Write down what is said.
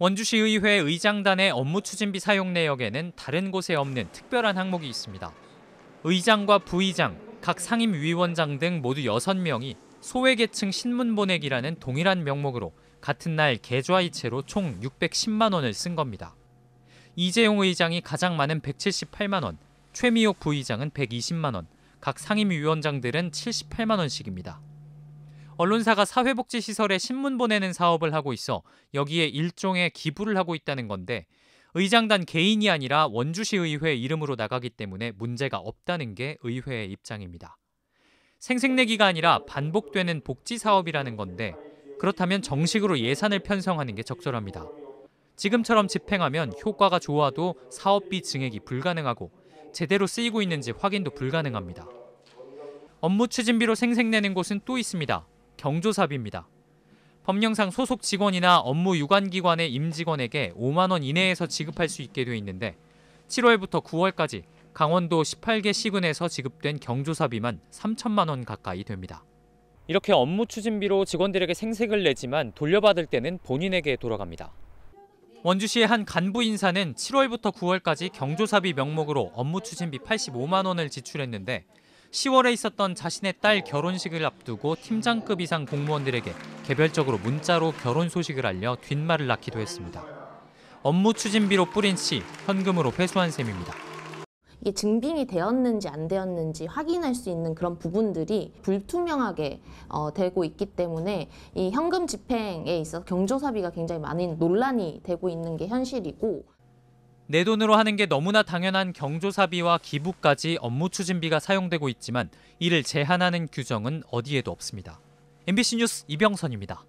원주시의회 의장단의 업무 추진비 사용 내역에는 다른 곳에 없는 특별한 항목이 있습니다. 의장과 부의장, 각 상임위원장 등 모두 6명이 소외계층 신문 보내기라는 동일한 명목으로 같은 날 계좌이체로 총 610만 원을 쓴 겁니다. 이재용 의장이 가장 많은 178만 원, 최미옥 부의장은 120만 원, 각 상임위원장들은 78만 원씩입니다. 언론사가 사회복지시설에 신문 보내는 사업을 하고 있어 여기에 일종의 기부를 하고 있다는 건데 의장단 개인이 아니라 원주시의회 이름으로 나가기 때문에 문제가 없다는 게 의회의 입장입니다. 생색내기가 아니라 반복되는 복지 사업이라는 건데 그렇다면 정식으로 예산을 편성하는 게 적절합니다. 지금처럼 집행하면 효과가 좋아도 사업비 증액이 불가능하고 제대로 쓰이고 있는지 확인도 불가능합니다. 업무 추진비로 생색내는 곳은 또 있습니다. 경조사비입니다. 법령상 소속 직원이나 업무 유관 기관의 임직원에게 5만 원 이내에서 지급할 수 있게 돼 있는데 7월부터 9월까지 강원도 18개 시군에서 지급된 경조사비만 3천만 원 가까이 됩니다. 이렇게 업무 추진비로 직원들에게 생색을 내지만 돌려받을 때는 본인에게 돌아갑니다. 원주시의 한 간부 인사는 7월부터 9월까지 경조사비 명목으로 업무 추진비 85만 원을 지출했는데 10월에 있었던 자신의 딸 어. 결혼식을 앞두고 팀장급 이상 공무원들에게 개별적으로 문자로 결혼 소식을 알려 뒷말을 낳기도 했습니다. 업무 추진비로 뿌린 씨, 현금으로 회수한 셈입니다. 이게 증빙이 되었는지 안 되었는지 확인할 수 있는 그런 부분들이 불투명하게 어, 되고 있기 때문에 이 현금 집행에 있어서 경조사비가 굉장히 많은 논란이 되고 있는 게 현실이고 내 돈으로 하는 게 너무나 당연한 경조사비와 기부까지 업무 추진비가 사용되고 있지만 이를 제한하는 규정은 어디에도 없습니다. MBC 뉴스 이병선입니다.